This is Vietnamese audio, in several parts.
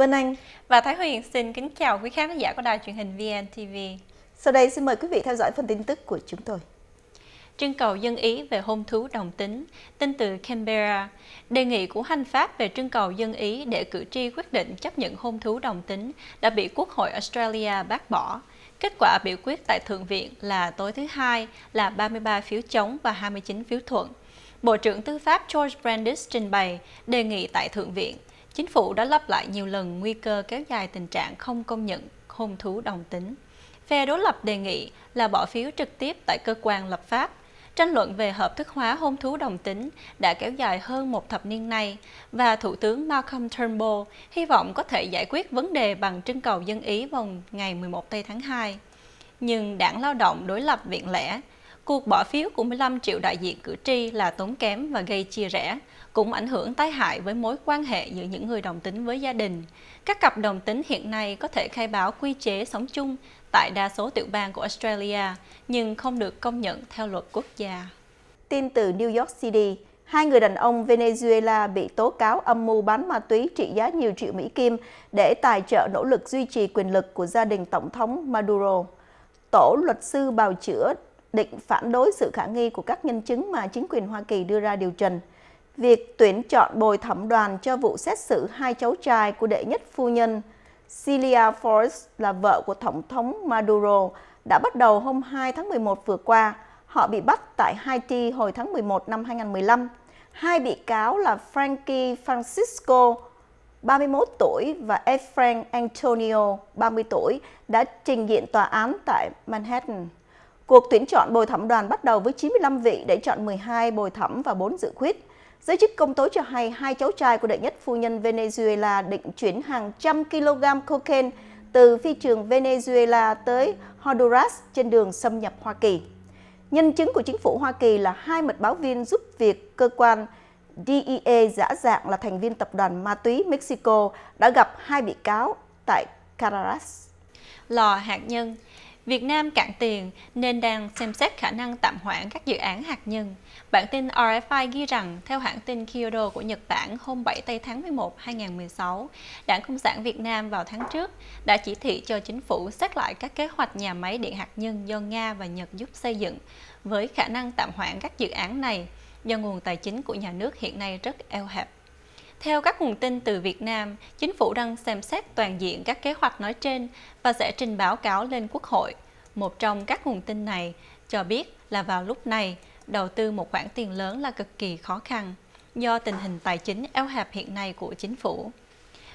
Vân Anh và Thái Huyền xin kính chào quý khán giả của đài truyền hình VNTV. Sau đây xin mời quý vị theo dõi phần tin tức của chúng tôi. Trưng cầu dân Ý về hôn thú đồng tính, tin từ Canberra, đề nghị của hành pháp về trưng cầu dân Ý để cử tri quyết định chấp nhận hôn thú đồng tính đã bị Quốc hội Australia bác bỏ. Kết quả biểu quyết tại Thượng viện là tối thứ hai là 33 phiếu chống và 29 phiếu thuận. Bộ trưởng Tư pháp George Brandis trình bày đề nghị tại Thượng viện Chính phủ đã lặp lại nhiều lần nguy cơ kéo dài tình trạng không công nhận hôn thú đồng tính. Phe đối lập đề nghị là bỏ phiếu trực tiếp tại cơ quan lập pháp. Tranh luận về hợp thức hóa hôn thú đồng tính đã kéo dài hơn một thập niên nay và Thủ tướng Malcolm Turnbull hy vọng có thể giải quyết vấn đề bằng trưng cầu dân ý vào ngày 11 tây tháng 2. Nhưng đảng lao động đối lập viện lẽ, cuộc bỏ phiếu của 15 triệu đại diện cử tri là tốn kém và gây chia rẽ, cũng ảnh hưởng tai hại với mối quan hệ giữa những người đồng tính với gia đình. Các cặp đồng tính hiện nay có thể khai báo quy chế sống chung tại đa số tiểu bang của Australia, nhưng không được công nhận theo luật quốc gia. Tin từ New York City, hai người đàn ông Venezuela bị tố cáo âm mưu bán ma túy trị giá nhiều triệu Mỹ Kim để tài trợ nỗ lực duy trì quyền lực của gia đình Tổng thống Maduro. Tổ luật sư bào chữa định phản đối sự khả nghi của các nhân chứng mà chính quyền Hoa Kỳ đưa ra điều trần việc tuyển chọn bồi thẩm đoàn cho vụ xét xử hai cháu trai của đệ nhất phu nhân Celia Force là vợ của Tổng thống Maduro đã bắt đầu hôm 2 tháng 11 vừa qua. Họ bị bắt tại Haiti hồi tháng 11 năm 2015. Hai bị cáo là Frankie Francisco, 31 tuổi và Efrain Antonio, 30 tuổi, đã trình diện tòa án tại Manhattan. Cuộc tuyển chọn bồi thẩm đoàn bắt đầu với 95 vị để chọn 12 bồi thẩm và 4 dự khuyết. Giới chức công tố cho hay hai cháu trai của đệ nhất phu nhân Venezuela định chuyển hàng trăm kg cocaine từ phi trường Venezuela tới Honduras trên đường xâm nhập Hoa Kỳ. Nhân chứng của chính phủ Hoa Kỳ là hai mật báo viên giúp việc cơ quan DEA giả dạng là thành viên tập đoàn ma túy Mexico đã gặp hai bị cáo tại Caracas. Lò hạt nhân Việt Nam cạn tiền nên đang xem xét khả năng tạm hoãn các dự án hạt nhân. Bản tin RFI ghi rằng, theo hãng tin Kyodo của Nhật Bản hôm 7 tây tháng 11, 2016, Đảng Cộng sản Việt Nam vào tháng trước đã chỉ thị cho chính phủ xét lại các kế hoạch nhà máy điện hạt nhân do Nga và Nhật giúp xây dựng, với khả năng tạm hoãn các dự án này do nguồn tài chính của nhà nước hiện nay rất eo hẹp. Theo các nguồn tin từ Việt Nam, chính phủ đang xem xét toàn diện các kế hoạch nói trên và sẽ trình báo cáo lên Quốc hội. Một trong các nguồn tin này cho biết là vào lúc này, đầu tư một khoản tiền lớn là cực kỳ khó khăn do tình hình tài chính eo hẹp hiện nay của chính phủ.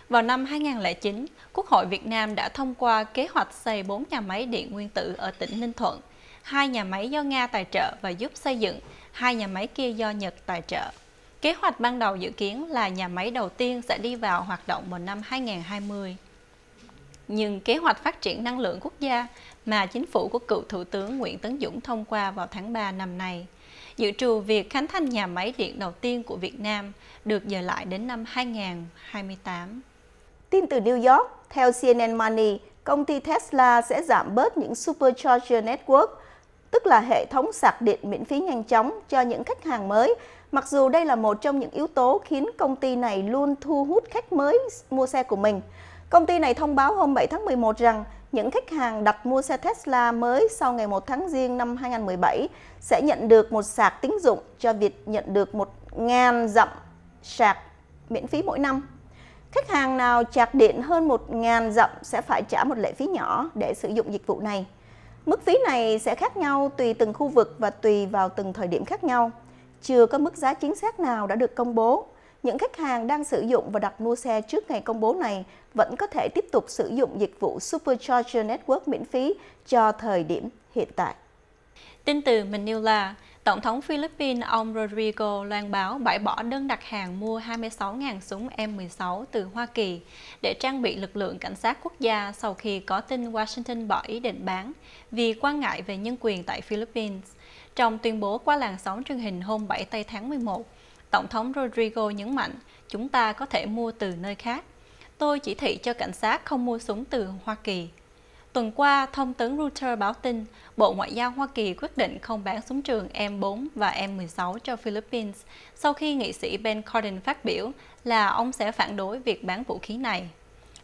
Vào năm 2009, Quốc hội Việt Nam đã thông qua kế hoạch xây 4 nhà máy điện nguyên tử ở tỉnh Ninh Thuận, hai nhà máy do Nga tài trợ và giúp xây dựng, hai nhà máy kia do Nhật tài trợ. Kế hoạch ban đầu dự kiến là nhà máy đầu tiên sẽ đi vào hoạt động vào năm 2020. Nhưng kế hoạch phát triển năng lượng quốc gia mà chính phủ của cựu Thủ tướng Nguyễn Tấn Dũng thông qua vào tháng 3 năm nay, dự trù việc khánh thành nhà máy điện đầu tiên của Việt Nam được dời lại đến năm 2028. Tin từ New York, theo CNN Money, công ty Tesla sẽ giảm bớt những Supercharger Network – tức là hệ thống sạc điện miễn phí nhanh chóng cho những khách hàng mới. Mặc dù đây là một trong những yếu tố khiến công ty này luôn thu hút khách mới mua xe của mình. Công ty này thông báo hôm 7 tháng 11 rằng những khách hàng đặt mua xe Tesla mới sau ngày 1 tháng Giêng năm 2017 sẽ nhận được một sạc tín dụng cho việc nhận được 1.000 dặm sạc miễn phí mỗi năm. Khách hàng nào chạc điện hơn 1.000 dặm sẽ phải trả một lệ phí nhỏ để sử dụng dịch vụ này. Mức phí này sẽ khác nhau tùy từng khu vực và tùy vào từng thời điểm khác nhau. Chưa có mức giá chính xác nào đã được công bố. Những khách hàng đang sử dụng và đặt mua xe trước ngày công bố này vẫn có thể tiếp tục sử dụng dịch vụ Supercharger Network miễn phí cho thời điểm hiện tại. Tin từ Manila, Tổng thống Philippines ông Rodrigo loan báo bãi bỏ đơn đặt hàng mua 26.000 súng M16 từ Hoa Kỳ để trang bị lực lượng cảnh sát quốc gia sau khi có tin Washington bỏ ý định bán vì quan ngại về nhân quyền tại Philippines. Trong tuyên bố qua làn sóng truyền hình hôm 7 tây tháng 11, Tổng thống Rodrigo nhấn mạnh chúng ta có thể mua từ nơi khác. Tôi chỉ thị cho cảnh sát không mua súng từ Hoa Kỳ, Tuần qua, thông tấn Reuters báo tin Bộ Ngoại giao Hoa Kỳ quyết định không bán súng trường M4 và M16 cho Philippines sau khi nghị sĩ Ben Cardin phát biểu là ông sẽ phản đối việc bán vũ khí này.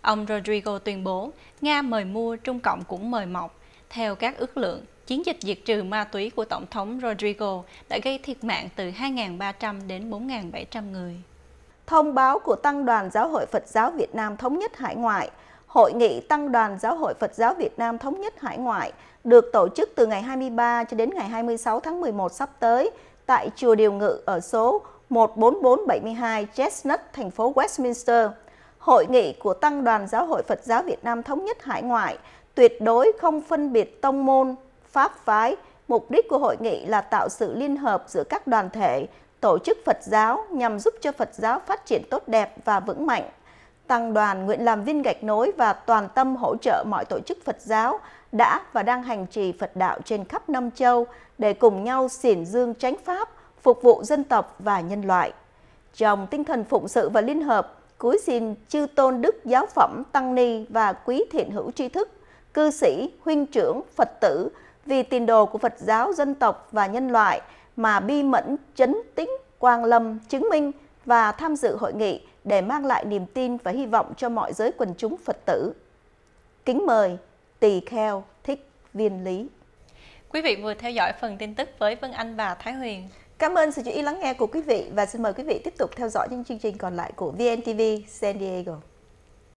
Ông Rodrigo tuyên bố Nga mời mua, Trung Cộng cũng mời mọc. Theo các ước lượng, chiến dịch diệt trừ ma túy của Tổng thống Rodrigo đã gây thiệt mạng từ 2.300 đến 4.700 người. Thông báo của Tăng đoàn Giáo hội Phật giáo Việt Nam Thống nhất Hải ngoại Hội nghị Tăng đoàn Giáo hội Phật giáo Việt Nam Thống nhất Hải ngoại được tổ chức từ ngày 23 cho đến ngày 26 tháng 11 sắp tới tại Chùa Điều Ngự ở số 14472 Chestnut, thành phố Westminster. Hội nghị của Tăng đoàn Giáo hội Phật giáo Việt Nam Thống nhất Hải ngoại tuyệt đối không phân biệt tông môn, pháp phái. Mục đích của hội nghị là tạo sự liên hợp giữa các đoàn thể, tổ chức Phật giáo nhằm giúp cho Phật giáo phát triển tốt đẹp và vững mạnh. Tăng đoàn nguyện làm viên gạch nối và toàn tâm hỗ trợ mọi tổ chức Phật giáo đã và đang hành trì Phật đạo trên khắp năm châu để cùng nhau xỉn dương chánh pháp, phục vụ dân tộc và nhân loại. Trong tinh thần phụng sự và liên hợp, cúi xin chư tôn đức giáo phẩm tăng ni và quý thiện hữu tri thức, cư sĩ, huynh trưởng, Phật tử vì tiền đồ của Phật giáo dân tộc và nhân loại mà bi mẫn, chấn tĩnh, quang lâm, chứng minh và tham dự hội nghị để mang lại niềm tin và hy vọng cho mọi giới quần chúng Phật tử. Kính mời Tỳ Kheo Thích Viên Lý. Quý vị vừa theo dõi phần tin tức với Vân Anh và Thái Huyền. Cảm ơn sự chú ý lắng nghe của quý vị và xin mời quý vị tiếp tục theo dõi những chương trình còn lại của VNTV San Diego.